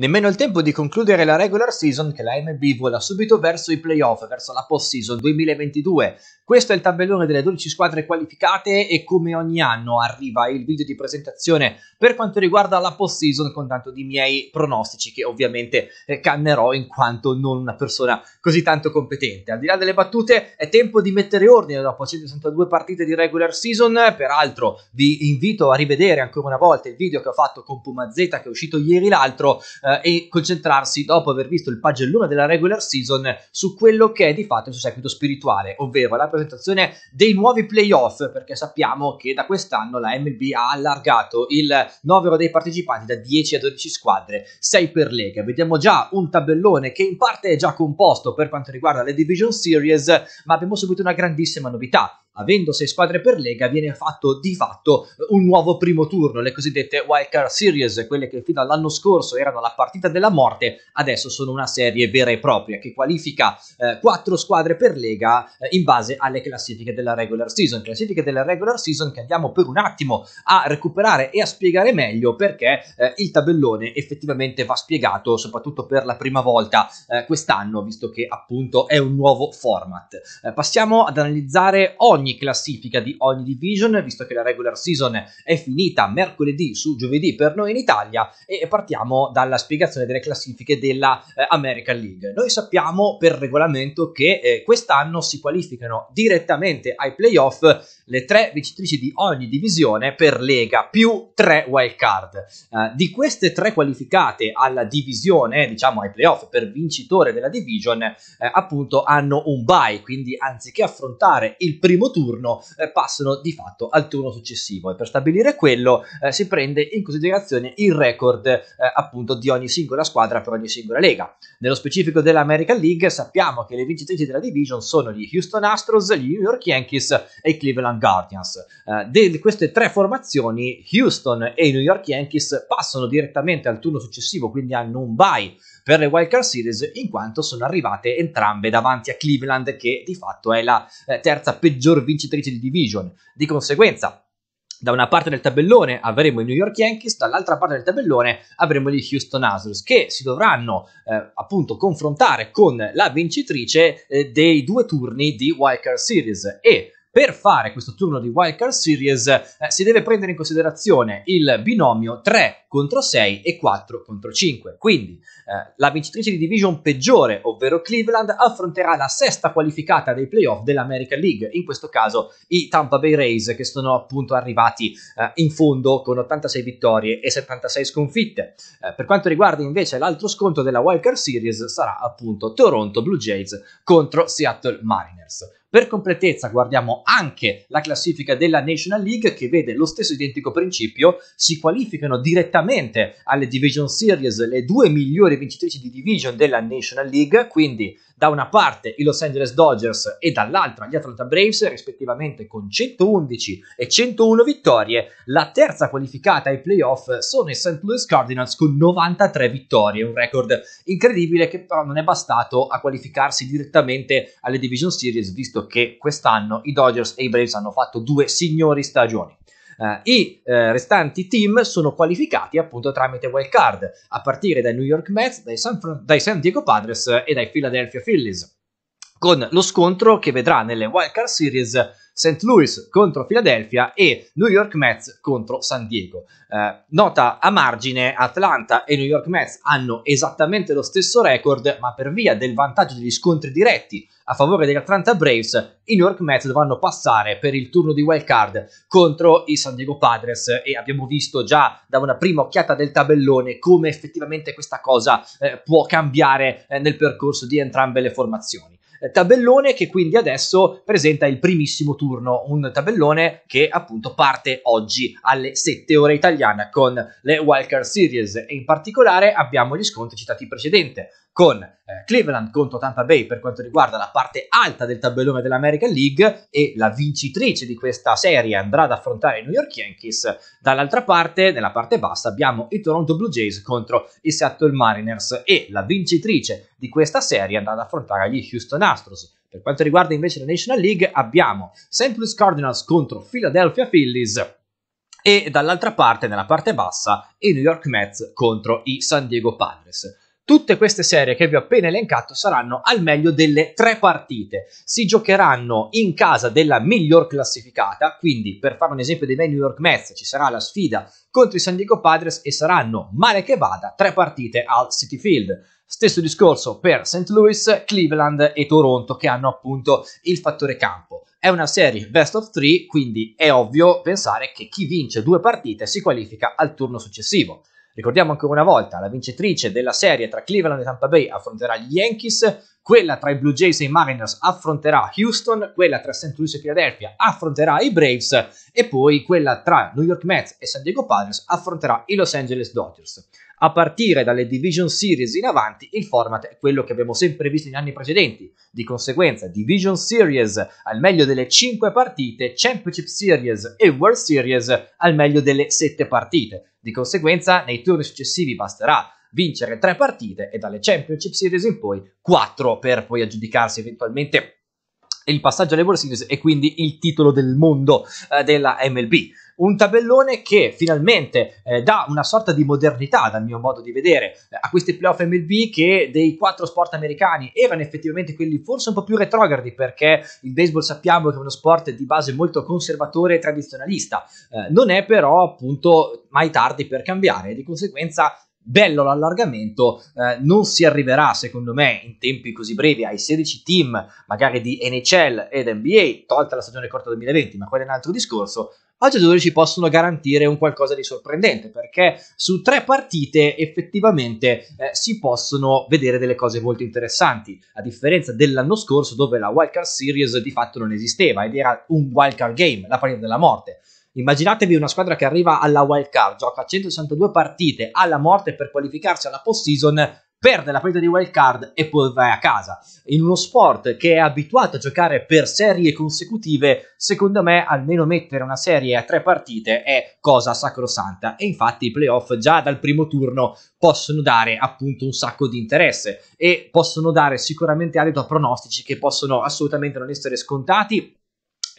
Nemmeno il tempo di concludere la regular season che la MB vola subito verso i playoff, verso la post season 2022. Questo è il tabellone delle 12 squadre qualificate e come ogni anno arriva il video di presentazione per quanto riguarda la post season con tanto di miei pronostici che ovviamente eh, cannerò in quanto non una persona così tanto competente. Al di là delle battute è tempo di mettere ordine dopo 162 partite di regular season, peraltro vi invito a rivedere ancora una volta il video che ho fatto con Puma Z che è uscito ieri l'altro eh, e concentrarsi dopo aver visto il pagellone della regular season su quello che è di fatto il suo seguito spirituale, ovvero la presentazione dei nuovi playoff, perché sappiamo che da quest'anno la MLB ha allargato il novero dei partecipanti da 10 a 12 squadre, 6 per lega. Vediamo già un tabellone che in parte è già composto per quanto riguarda le Division Series, ma abbiamo subito una grandissima novità avendo sei squadre per lega, viene fatto di fatto un nuovo primo turno, le cosiddette Wildcard Series, quelle che fino all'anno scorso erano la partita della morte, adesso sono una serie vera e propria che qualifica eh, quattro squadre per lega eh, in base alle classifiche della regular season, classifiche della regular season che andiamo per un attimo a recuperare e a spiegare meglio perché eh, il tabellone effettivamente va spiegato soprattutto per la prima volta eh, quest'anno, visto che appunto è un nuovo format. Eh, passiamo ad analizzare ogni ogni classifica di ogni division, visto che la regular season è finita mercoledì su giovedì per noi in Italia e partiamo dalla spiegazione delle classifiche della eh, American League. Noi sappiamo per regolamento che eh, quest'anno si qualificano direttamente ai playoff le tre vincitrici di ogni divisione per Lega più tre wild card. Eh, di queste tre qualificate alla divisione, diciamo ai playoff per vincitore della division, eh, appunto hanno un bye, quindi anziché affrontare il primo turno turno eh, passano di fatto al turno successivo e per stabilire quello eh, si prende in considerazione il record eh, appunto di ogni singola squadra per ogni singola lega. Nello specifico dell'American League sappiamo che le vincitrici della division sono gli Houston Astros, gli New York Yankees e i Cleveland Guardians. Eh, di queste tre formazioni Houston e i New York Yankees passano direttamente al turno successivo, quindi hanno un bye per le Wild Card Series in quanto sono arrivate entrambe davanti a Cleveland che di fatto è la eh, terza peggior vincitrice di division. Di conseguenza da una parte del tabellone avremo i New York Yankees, dall'altra parte del tabellone avremo gli Houston Astros che si dovranno eh, appunto confrontare con la vincitrice eh, dei due turni di Wild Card Series e per fare questo turno di Wildcard Series eh, si deve prendere in considerazione il binomio 3 contro 6 e 4 contro 5. Quindi eh, la vincitrice di division peggiore, ovvero Cleveland, affronterà la sesta qualificata dei playoff dell'American League, in questo caso i Tampa Bay Rays che sono appunto arrivati eh, in fondo con 86 vittorie e 76 sconfitte. Eh, per quanto riguarda invece l'altro sconto della Wildcard Series sarà appunto Toronto Blue Jays contro Seattle Mariners. Per completezza guardiamo anche la classifica della National League che vede lo stesso identico principio, si qualificano direttamente alle Division Series le due migliori vincitrici di division della National League, quindi da una parte i Los Angeles Dodgers e dall'altra gli Atlanta Braves, rispettivamente con 111 e 101 vittorie. La terza qualificata ai playoff sono i St. Louis Cardinals con 93 vittorie, un record incredibile che però non è bastato a qualificarsi direttamente alle Division Series, visto che quest'anno i Dodgers e i Braves hanno fatto due signori stagioni. Eh, I eh, restanti team sono qualificati appunto tramite wild card, a partire dai New York Mets, dai San, Fran- dai San Diego Padres e dai Philadelphia Phillies con lo scontro che vedrà nelle Wildcard Series St. Louis contro Philadelphia e New York Mets contro San Diego. Eh, nota a margine, Atlanta e New York Mets hanno esattamente lo stesso record, ma per via del vantaggio degli scontri diretti a favore degli Atlanta Braves, i New York Mets dovranno passare per il turno di wild card contro i San Diego Padres e abbiamo visto già da una prima occhiata del tabellone come effettivamente questa cosa eh, può cambiare eh, nel percorso di entrambe le formazioni. Eh, tabellone che quindi adesso presenta il primissimo turno, un tabellone che appunto parte oggi alle 7 ore italiane con le Wildcard Series e in particolare abbiamo gli scontri citati in precedente con eh, Cleveland contro Tampa Bay per quanto riguarda la parte alta del tabellone dell'American League e la vincitrice di questa serie andrà ad affrontare i New York Yankees. Dall'altra parte, nella parte bassa, abbiamo i Toronto Blue Jays contro i Seattle Mariners e la vincitrice di questa serie andrà ad affrontare gli Houston Astros. Per quanto riguarda invece la National League abbiamo St. Louis Cardinals contro Philadelphia Phillies e dall'altra parte, nella parte bassa, i New York Mets contro i San Diego Padres. Tutte queste serie che vi ho appena elencato saranno al meglio delle tre partite. Si giocheranno in casa della miglior classificata, quindi per fare un esempio dei miei New York Mets ci sarà la sfida contro i San Diego Padres e saranno, male che vada, tre partite al City Field. Stesso discorso per St. Louis, Cleveland e Toronto che hanno appunto il fattore campo. È una serie best of three, quindi è ovvio pensare che chi vince due partite si qualifica al turno successivo. Ricordiamo ancora una volta, la vincitrice della serie tra Cleveland e Tampa Bay affronterà gli Yankees, quella tra i Blue Jays e i Mariners affronterà Houston, quella tra St. Louis e Philadelphia affronterà i Braves e poi quella tra New York Mets e San Diego Padres affronterà i Los Angeles Dodgers a partire dalle Division Series in avanti il format è quello che abbiamo sempre visto in anni precedenti. Di conseguenza, Division Series al meglio delle 5 partite, Championship Series e World Series al meglio delle 7 partite. Di conseguenza, nei turni successivi basterà vincere 3 partite e dalle Championship Series in poi 4 per poi aggiudicarsi eventualmente il passaggio alle World Series e quindi il titolo del mondo eh, della MLB un tabellone che finalmente eh, dà una sorta di modernità, dal mio modo di vedere, eh, a questi playoff MLB che dei quattro sport americani erano effettivamente quelli forse un po' più retrogradi, perché il baseball sappiamo che è uno sport di base molto conservatore e tradizionalista, eh, non è però appunto mai tardi per cambiare, e di conseguenza bello l'allargamento, eh, non si arriverà secondo me in tempi così brevi ai 16 team magari di NHL ed NBA, tolta la stagione corta 2020, ma quello è un altro discorso, a giocatori ci possono garantire un qualcosa di sorprendente perché su tre partite effettivamente eh, si possono vedere delle cose molto interessanti a differenza dell'anno scorso dove la wildcard series di fatto non esisteva ed era un wildcard game la partita della morte Immaginatevi una squadra che arriva alla wild card, gioca 162 partite alla morte per qualificarsi alla postseason, perde la partita di wild card e poi vai a casa. In uno sport che è abituato a giocare per serie consecutive, secondo me almeno mettere una serie a tre partite è cosa sacrosanta e infatti i playoff già dal primo turno possono dare appunto un sacco di interesse e possono dare sicuramente adito a pronostici che possono assolutamente non essere scontati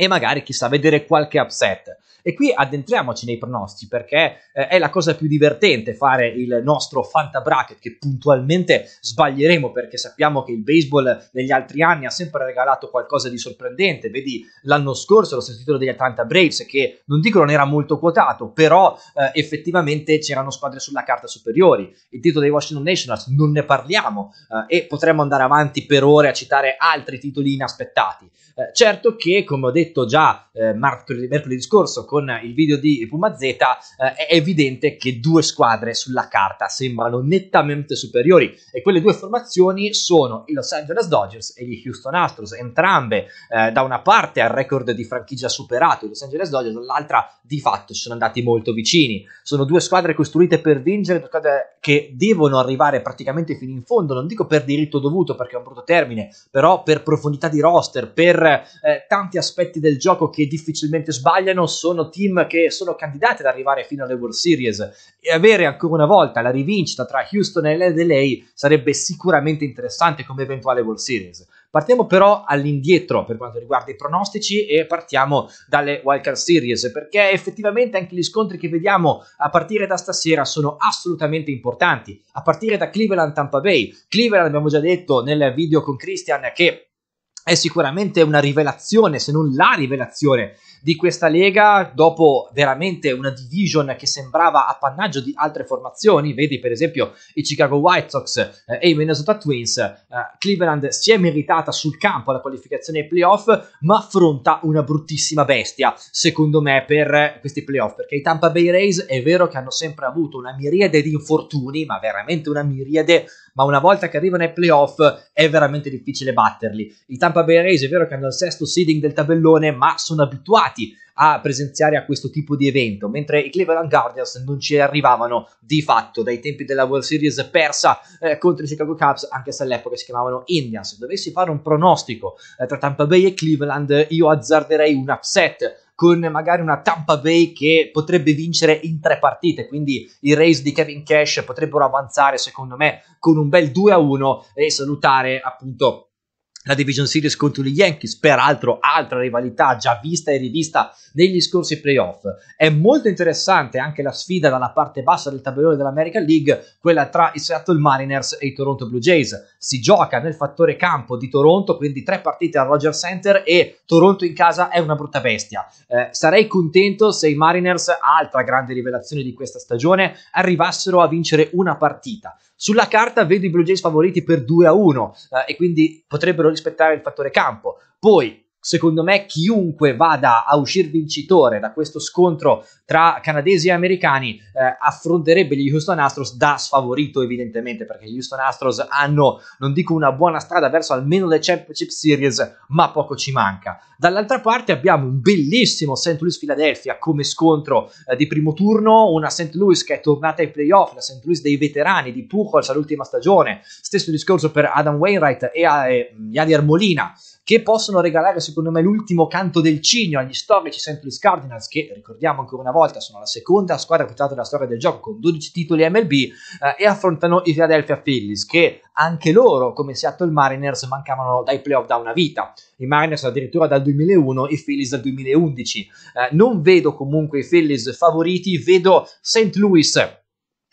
e magari chissà vedere qualche upset. E qui addentriamoci nei pronostici perché eh, è la cosa più divertente fare il nostro Fanta Bracket che puntualmente sbaglieremo perché sappiamo che il baseball negli altri anni ha sempre regalato qualcosa di sorprendente. Vedi l'anno scorso lo stesso titolo degli Atlanta Braves che non dico non era molto quotato, però eh, effettivamente c'erano squadre sulla carta superiori. Il titolo dei Washington Nationals non ne parliamo eh, e potremmo andare avanti per ore a citare altri titoli inaspettati. Eh, certo che come ho detto detto già eh, mercoledì, mercoledì scorso con il video di Pumazeta, eh, è evidente che due squadre sulla carta sembrano nettamente superiori e quelle due formazioni sono i Los Angeles Dodgers e gli Houston Astros, entrambe eh, da una parte al record di franchigia superato, i Los Angeles Dodgers, dall'altra di fatto ci sono andati molto vicini. Sono due squadre costruite per vincere, due squadre che devono arrivare praticamente fino in fondo, non dico per diritto dovuto perché è un brutto termine, però per profondità di roster, per eh, tanti aspetti elementi del gioco che difficilmente sbagliano, sono team che sono candidati ad arrivare fino alle World Series e avere ancora una volta la rivincita tra Houston e LA sarebbe sicuramente interessante come eventuale World Series. Partiamo però all'indietro per quanto riguarda i pronostici e partiamo dalle Wildcard Series perché effettivamente anche gli scontri che vediamo a partire da stasera sono assolutamente importanti. A partire da Cleveland Tampa Bay. Cleveland abbiamo già detto nel video con Christian che è sicuramente una rivelazione, se non la rivelazione di questa Lega dopo veramente una division che sembrava appannaggio di altre formazioni, vedi per esempio i Chicago White Sox eh, e i Minnesota Twins, eh, Cleveland si è meritata sul campo la qualificazione ai playoff, ma affronta una bruttissima bestia, secondo me, per eh, questi playoff, perché i Tampa Bay Rays è vero che hanno sempre avuto una miriade di infortuni, ma veramente una miriade ma una volta che arrivano ai playoff è veramente difficile batterli. I Tampa Bay Rays è vero che hanno il sesto seeding del tabellone, ma sono abituati abituati a presenziare a questo tipo di evento, mentre i Cleveland Guardians non ci arrivavano di fatto dai tempi della World Series persa eh, contro i Chicago Cubs, anche se all'epoca si chiamavano Indians. Se dovessi fare un pronostico eh, tra Tampa Bay e Cleveland, io azzarderei un upset con magari una Tampa Bay che potrebbe vincere in tre partite, quindi i Rays di Kevin Cash potrebbero avanzare secondo me con un bel 2-1 e salutare appunto la Division Series contro gli Yankees, peraltro altra rivalità già vista e rivista negli scorsi playoff. È molto interessante anche la sfida dalla parte bassa del tabellone dell'American League, quella tra i Seattle Mariners e i Toronto Blue Jays. Si gioca nel fattore campo di Toronto, quindi tre partite al Roger Center e Toronto in casa è una brutta bestia. Eh, sarei contento se i Mariners, altra grande rivelazione di questa stagione, arrivassero a vincere una partita. Sulla carta vedo i Blue Jays favoriti per 2 a 1 eh, e quindi potrebbero rispettare il fattore campo. Poi secondo me chiunque vada a uscire vincitore da questo scontro tra canadesi e americani eh, affronterebbe gli Houston Astros da sfavorito evidentemente perché gli Houston Astros hanno non dico una buona strada verso almeno le Championship Series ma poco ci manca dall'altra parte abbiamo un bellissimo St. Louis Philadelphia come scontro eh, di primo turno una St. Louis che è tornata ai playoff la St. Louis dei veterani di Pujols all'ultima stagione stesso discorso per Adam Wainwright e, e eh, Yadier Molina che possono regalare secondo me l'ultimo canto del cigno agli storici St. Louis Cardinals che ricordiamo ancora una volta sono la seconda squadra più alta della storia del gioco con 12 titoli MLB eh, e affrontano i Philadelphia Phillies che anche loro come Seattle Mariners mancavano dai playoff da una vita i Mariners addirittura dal 2001 i Phillies dal 2011 eh, non vedo comunque i Phillies favoriti vedo St. Louis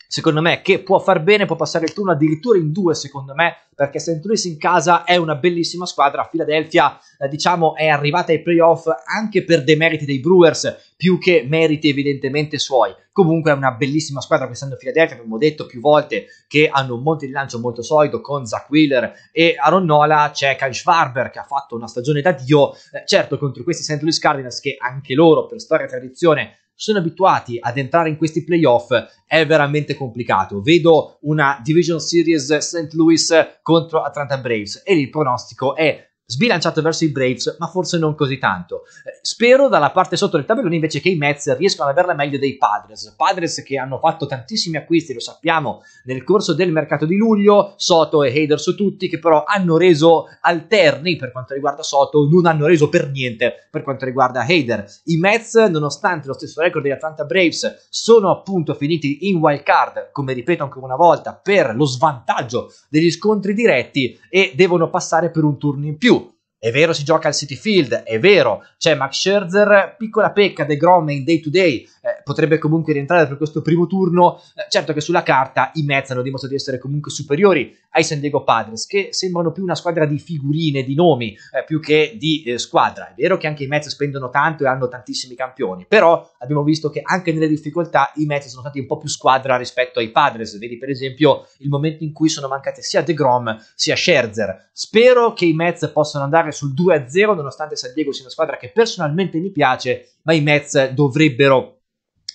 secondo me, che può far bene, può passare il turno addirittura in due, secondo me, perché St. Louis in casa è una bellissima squadra. Philadelphia, eh, diciamo, è arrivata ai playoff anche per demeriti dei Brewers, più che meriti evidentemente suoi. Comunque è una bellissima squadra pensando a Philadelphia, abbiamo detto più volte che hanno un monte di lancio molto solido con Zach Wheeler e Aaron Nola, c'è Kyle Schwarber che ha fatto una stagione da Dio, eh, certo contro questi St. Louis Cardinals che anche loro per storia e tradizione sono abituati ad entrare in questi playoff è veramente complicato. Vedo una Division Series St. Louis contro Atlanta Braves e il pronostico è sbilanciato verso i Braves, ma forse non così tanto. Eh, spero dalla parte sotto del tabellone invece che i Mets riescano ad averla meglio dei Padres. Padres che hanno fatto tantissimi acquisti, lo sappiamo, nel corso del mercato di luglio, Soto e Hader su tutti, che però hanno reso alterni per quanto riguarda Soto, non hanno reso per niente per quanto riguarda Hader. I Mets, nonostante lo stesso record degli Atlanta Braves, sono appunto finiti in wild card, come ripeto ancora una volta, per lo svantaggio degli scontri diretti e devono passare per un turno in più è vero si gioca al City Field, è vero, c'è cioè, Max Scherzer, piccola pecca De Grom in day to day, eh, potrebbe comunque rientrare per questo primo turno, eh, certo che sulla carta i Mets hanno dimostrato di essere comunque superiori ai San Diego Padres, che sembrano più una squadra di figurine, di nomi, eh, più che di eh, squadra. È vero che anche i Mets spendono tanto e hanno tantissimi campioni, però abbiamo visto che anche nelle difficoltà i Mets sono stati un po' più squadra rispetto ai Padres, vedi per esempio il momento in cui sono mancate sia De Grom sia Scherzer. Spero che i Mets possano andare andare sul 2-0 nonostante San Diego sia una squadra che personalmente mi piace, ma i Mets dovrebbero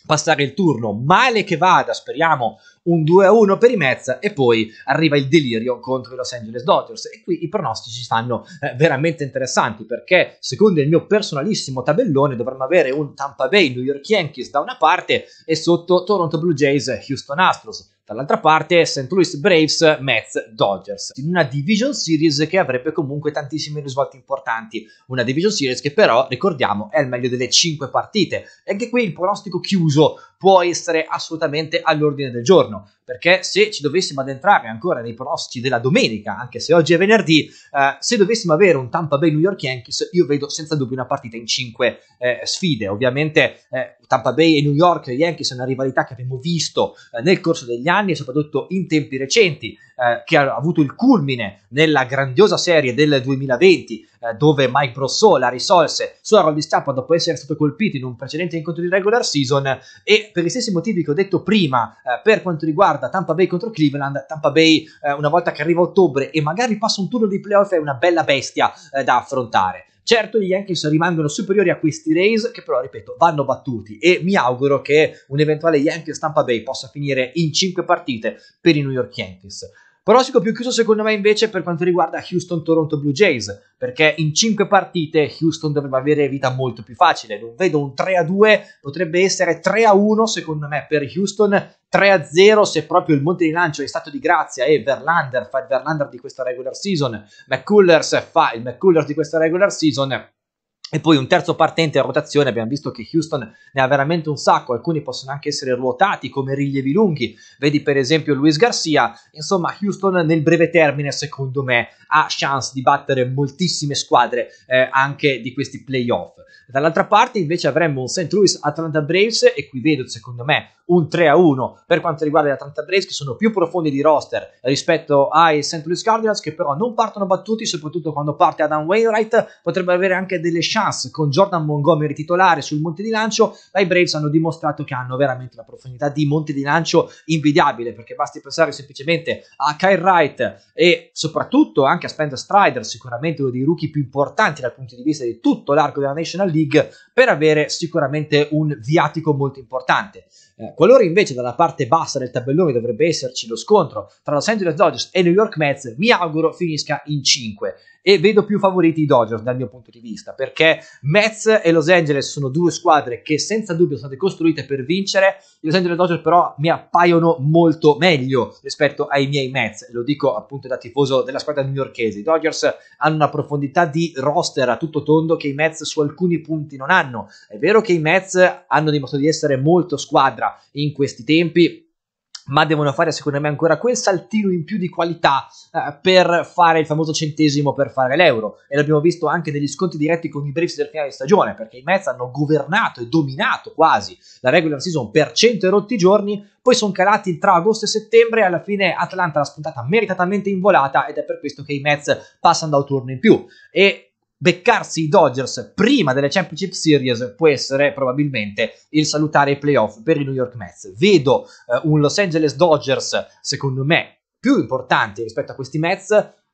passare il turno. Male che vada, speriamo un 2-1 per i Mets e poi arriva il delirio contro i Los Angeles Dodgers e qui i pronostici stanno eh, veramente interessanti perché secondo il mio personalissimo tabellone dovremmo avere un Tampa Bay New York Yankees da una parte e sotto Toronto Blue Jays Houston Astros Dall'altra parte St. Louis Braves, Mets, Dodgers, in una division series che avrebbe comunque tantissimi risvolti importanti, una division series che però, ricordiamo, è il meglio delle 5 partite. E anche qui il pronostico chiuso può essere assolutamente all'ordine del giorno, perché se ci dovessimo addentrare ancora nei pronostici della domenica, anche se oggi è venerdì, eh, se dovessimo avere un Tampa Bay New York Yankees, io vedo senza dubbio una partita in 5 eh, sfide. Ovviamente eh, Tampa Bay e New York Yankees è una rivalità che abbiamo visto eh, nel corso degli anni e soprattutto in tempi recenti. Eh, che ha avuto il culmine nella grandiosa serie del 2020 eh, dove Mike Brosso la risolse sulla roll di stampa dopo essere stato colpito in un precedente incontro di regular season e per gli stessi motivi che ho detto prima eh, per quanto riguarda Tampa Bay contro Cleveland, Tampa Bay eh, una volta che arriva ottobre e magari passa un turno di playoff è una bella bestia eh, da affrontare. Certo, gli Yankees rimangono superiori a questi Rays, che però, ripeto, vanno battuti e mi auguro che un eventuale Yankees Tampa Bay possa finire in 5 partite per i New York Yankees. Pronostico più chiuso secondo me invece per quanto riguarda Houston-Toronto Blue Jays, perché in 5 partite Houston dovrebbe avere vita molto più facile, non vedo un 3-2, potrebbe essere 3-1 secondo me per Houston, 3-0 se proprio il monte di lancio è stato di grazia e Verlander fa il Verlander di questa regular season, McCullers fa il McCullers di questa regular season e poi un terzo partente a rotazione, abbiamo visto che Houston ne ha veramente un sacco, alcuni possono anche essere ruotati come rilievi lunghi, vedi per esempio Luis Garcia, insomma Houston nel breve termine secondo me ha chance di battere moltissime squadre eh, anche di questi playoff. Dall'altra parte invece avremmo un St. Louis Atlanta Braves e qui vedo secondo me un 3 a 1 per quanto riguarda gli Atlanta Braves che sono più profondi di roster rispetto ai St. Louis Cardinals che però non partono battuti soprattutto quando parte Adam Wainwright potrebbe avere anche delle chance chance con Jordan Montgomery titolare sul monte di lancio, ma i Braves hanno dimostrato che hanno veramente una profondità di monte di lancio invidiabile, perché basti pensare semplicemente a Kyle Wright e soprattutto anche a Spencer Strider, sicuramente uno dei rookie più importanti dal punto di vista di tutto l'arco della National League, per avere sicuramente un viatico molto importante. Eh, qualora invece dalla parte bassa del tabellone dovrebbe esserci lo scontro tra Los Angeles Dodgers e New York Mets, mi auguro finisca in 5 e vedo più favoriti i Dodgers dal mio punto di vista perché Mets e Los Angeles sono due squadre che senza dubbio sono state costruite per vincere, i Los Angeles Dodgers però mi appaiono molto meglio rispetto ai miei Mets, lo dico appunto da tifoso della squadra newyorchese, i Dodgers hanno una profondità di roster a tutto tondo che i Mets su alcuni punti non hanno, è vero che i Mets hanno dimostrato di essere molto squadra in questi tempi, ma devono fare secondo me ancora quel saltino in più di qualità eh, per fare il famoso centesimo per fare l'euro e l'abbiamo visto anche negli sconti diretti con i Braves del finale di stagione perché i Mets hanno governato e dominato quasi la regular season per cento e rotti giorni poi sono calati tra agosto e settembre e alla fine Atlanta l'ha spuntata meritatamente in volata ed è per questo che i Mets passano da un turno in più e beccarsi i Dodgers prima delle Championship Series può essere probabilmente il salutare i playoff per i New York Mets. Vedo eh, un Los Angeles Dodgers, secondo me, più importante rispetto a questi Mets,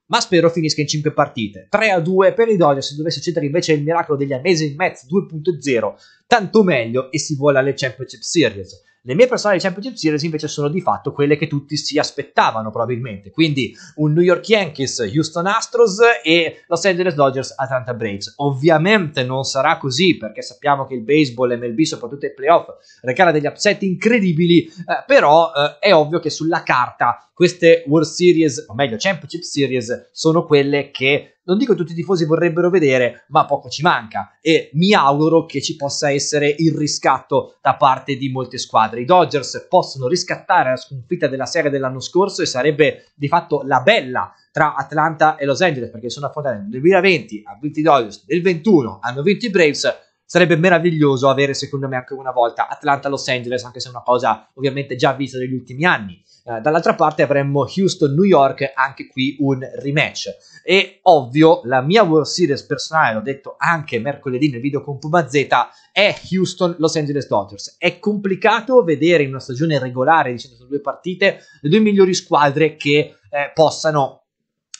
ma spero finisca in 5 partite. 3 a 2 per i Dodgers, se dovesse succedere invece il miracolo degli Amazing Mets 2.0, tanto meglio e si vola alle Championship Series. Le mie personali Championship Series invece sono di fatto quelle che tutti si aspettavano probabilmente, quindi un New York Yankees, Houston Astros e Los Angeles Dodgers, Atlanta Braves. Ovviamente non sarà così perché sappiamo che il baseball, MLB, soprattutto i playoff, regala degli upset incredibili, eh, però eh, è ovvio che sulla carta queste World Series, o meglio Championship Series, sono quelle che non dico tutti i tifosi vorrebbero vedere, ma poco ci manca e mi auguro che ci possa essere il riscatto da parte di molte squadre. I Dodgers possono riscattare la sconfitta della serie dell'anno scorso e sarebbe di fatto la bella tra Atlanta e Los Angeles perché sono affrontati nel 2020 ha vinto i Dodgers, nel 21 hanno vinto i Braves Sarebbe meraviglioso avere, secondo me, anche una volta Atlanta-Los Angeles, anche se è una cosa ovviamente già vista negli ultimi anni. Eh, dall'altra parte avremmo Houston-New York, anche qui un rematch. E ovvio, la mia World Series personale, l'ho detto anche mercoledì nel video con Puma Z, è Houston-Los Angeles Dodgers. È complicato vedere in una stagione regolare di due partite le due migliori squadre che eh, possano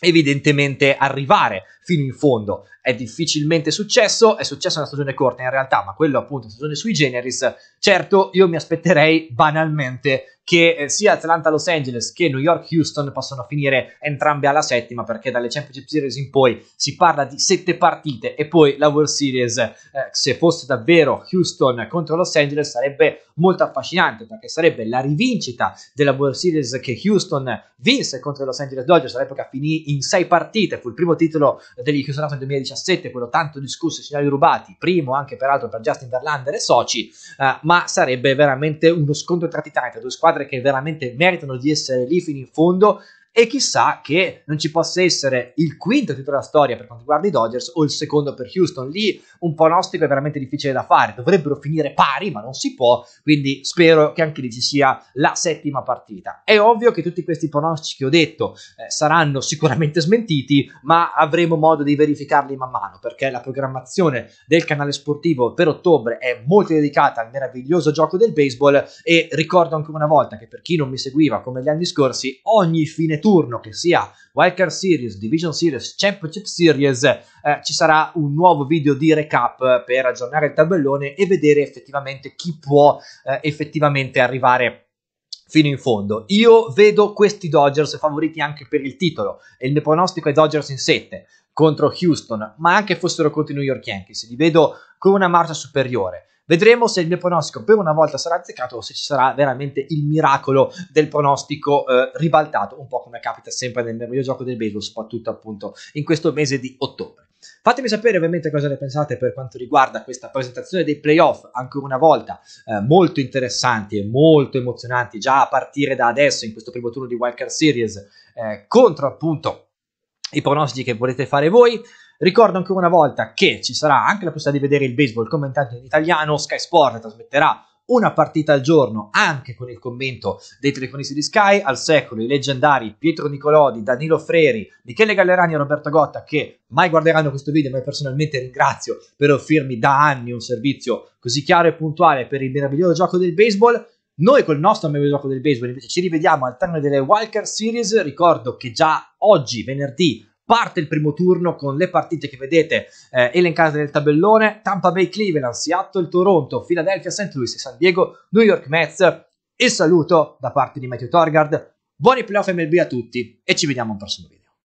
evidentemente arrivare fino in fondo. È difficilmente successo, è successo una stagione corta in realtà, ma quello appunto è stagione sui generis. Certo, io mi aspetterei banalmente che eh, sia Atlanta-Los Angeles che New York-Houston possano finire entrambe alla settima, perché dalle Championship Series in poi si parla di sette partite e poi la World Series, eh, se fosse davvero Houston contro Los Angeles, sarebbe molto affascinante, perché sarebbe la rivincita della World Series che Houston vinse contro Los Angeles Dodgers, all'epoca finì in sei partite, fu il primo titolo degli che sono nel 2017, quello tanto discusso, segnali rubati, primo anche peraltro per Justin Verlander e soci, eh, ma sarebbe veramente uno scontro tra titani, tra due squadre che veramente meritano di essere lì fino in fondo, e chissà che non ci possa essere il quinto titolo della storia per quanto riguarda i Dodgers o il secondo per Houston. Lì un pronostico è veramente difficile da fare, dovrebbero finire pari, ma non si può, quindi spero che anche lì ci sia la settima partita. È ovvio che tutti questi pronostici che ho detto eh, saranno sicuramente smentiti, ma avremo modo di verificarli man mano, perché la programmazione del canale sportivo per ottobre è molto dedicata al meraviglioso gioco del baseball e ricordo ancora una volta che per chi non mi seguiva come gli anni scorsi, ogni fine turno, che sia Wildcard Series, Division Series, Championship Series, eh, ci sarà un nuovo video di recap eh, per aggiornare il tabellone e vedere effettivamente chi può eh, effettivamente arrivare fino in fondo. Io vedo questi Dodgers favoriti anche per il titolo e il mio pronostico è Dodgers in 7 contro Houston, ma anche fossero contro i New York Yankees, li vedo con una marcia superiore. Vedremo se il mio pronostico per una volta sarà azzeccato o se ci sarà veramente il miracolo del pronostico eh, ribaltato, un po' come capita sempre nel mio gioco del baseball, soprattutto appunto in questo mese di ottobre. Fatemi sapere ovviamente cosa ne pensate per quanto riguarda questa presentazione dei playoff, ancora una volta eh, molto interessanti e molto emozionanti già a partire da adesso in questo primo turno di Wildcard Series eh, contro appunto i pronostici che volete fare voi. Ricordo ancora una volta che ci sarà anche la possibilità di vedere il baseball commentato in italiano, Sky Sport trasmetterà una partita al giorno anche con il commento dei telefonisti di Sky, al secolo i leggendari Pietro Nicolodi, Danilo Freri, Michele Gallerani e Roberto Gotta che mai guarderanno questo video ma io personalmente ringrazio per offrirmi da anni un servizio così chiaro e puntuale per il meraviglioso gioco del baseball. Noi col nostro meraviglioso gioco del baseball invece ci rivediamo al termine delle Wildcard Series, ricordo che già oggi, venerdì, parte il primo turno con le partite che vedete eh, elencate nel tabellone Tampa Bay Cleveland, Seattle Toronto, Philadelphia St. Louis, San Diego, New York Mets il saluto da parte di Matthew Torgard buoni playoff MLB a tutti e ci vediamo al prossimo video